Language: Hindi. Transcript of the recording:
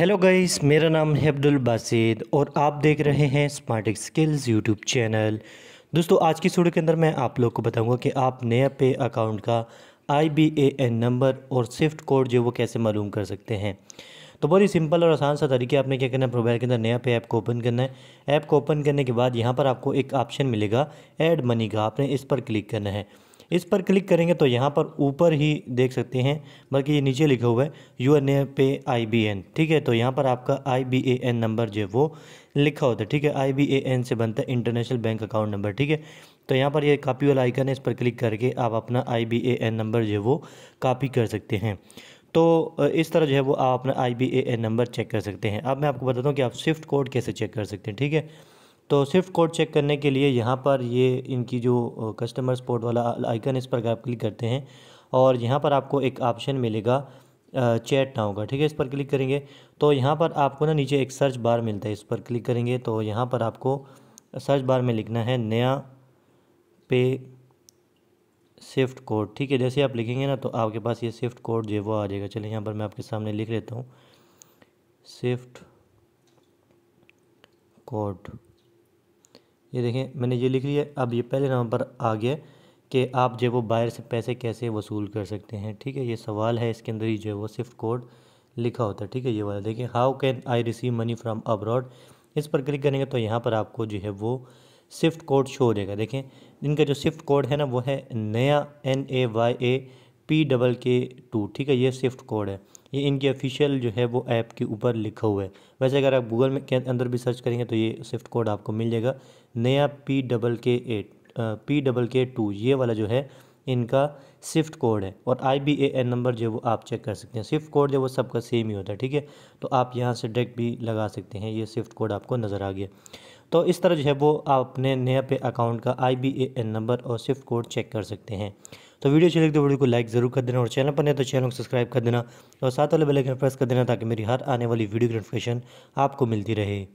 हेलो गाइस मेरा नाम है अब्दुल बासिद और आप देख रहे हैं स्मार्ट स्किल्स यूट्यूब चैनल दोस्तों आज की वीडियो के अंदर मैं आप लोग को बताऊंगा कि आप नया पे अकाउंट का I B A N number और स्विफ्ट कोड जो वो कैसे मालूम कर सकते हैं तो बहुत ही सिंपल और आसान सा तरीके आपने क्या करना है प्रोफाइल के अंदर नया पे ऐप को ओपन करना है ऐप को ओपन करने के बाद यहाँ पर आपको एक ऑप्शन मिलेगा एड मनी का आपने इस पर क्लिक करना है इस पर क्लिक करेंगे तो यहाँ पर ऊपर ही देख सकते हैं बल्कि ये नीचे लिखा हुआ है एन ए पे आई बी एन ठीक है तो यहाँ पर आपका I B A N number जो है वो लिखा होता है ठीक है आई बी ए एन से बनता है इंटरनेशनल बैंक अकाउंट नंबर ठीक है तो यहाँ पर ये कापी वाला आइकन है इस पर क्लिक करके आप अपना I B A N number जो है वो कापी कर सकते हैं तो इस तरह जो है वो आप अपना I B A N number check कर सकते हैं अब मैं आपको बताता हूँ कि आप स्विफ्ट कोड कैसे चेक कर सकते हैं ठीक है तो स्विफ्ट कोड चेक करने के लिए यहाँ पर ये इनकी जो कस्टमर सपोर्ट वाला आइकन इस पर आप क्लिक करते हैं और यहाँ पर आपको एक ऑप्शन मिलेगा चैट नाउ का ठीक है इस पर क्लिक करेंगे तो यहाँ पर आपको ना नीचे एक सर्च बार मिलता है इस पर क्लिक करेंगे तो यहाँ पर आपको सर्च बार में लिखना है नया पे स्विफ्ट कोड ठीक है जैसे आप लिखेंगे ना तो आपके पास ये स्विफ्ट कोड जो है वो आ जाएगा चलिए यहाँ पर मैं आपके सामने लिख लेता हूँ स्विफ्ट कोड ये देखें मैंने ये लिख लिया अब ये पहले नंबर पर आ गया कि आप जो वो बाहर से पैसे कैसे वसूल कर सकते हैं ठीक है ये सवाल है इसके अंदर ही जो है वो सिर्फ कोड लिखा होता है ठीक है ये वाला देखें how can I receive money from abroad इस पर क्लिक करेंगे तो यहाँ पर आपको जो है वो स्विफ्ट कोड शो हो जाएगा देखें इनका जो स्विफ्ट कोड है ना वो है नया N A Y A P double K two ठीक है ये स्विफ्ट कोड है ये इनकी ऑफिशियल जो है वो ऐप के ऊपर लिखा हुआ है वैसे अगर आप गूगल में के अंदर भी सर्च करेंगे तो ये स्विफ्ट कोड आपको मिल जाएगा Naya P double K eight P double K two ये वाला जो है इनका स्विफ्ट कोड है और I B A N number जो वो आप चेक कर सकते हैं स्विफ्ट कोड जो वो सबका सेम ही होता है ठीक है तो आप यहाँ से डायरेक्ट भी लगा सकते हैं ये स्विफ्ट कोड आपको नज़र आ गया तो इस तरह जो है वो आप अपने नया पे अकाउंट का I B A N number और स्विफ्ट कोड चेक कर सकते हैं तो वीडियो अच्छी लगती है तो वीडियो को लाइक जरूर कर देना और चैनल पर नहीं तो चैनल को सब्सक्राइब कर देना और साथ वाले बेलाइकन प्रेस कर देना ताकि मेरी हर आने वाली वीडियो की नोटिफिकेशन आपको मिलती रहे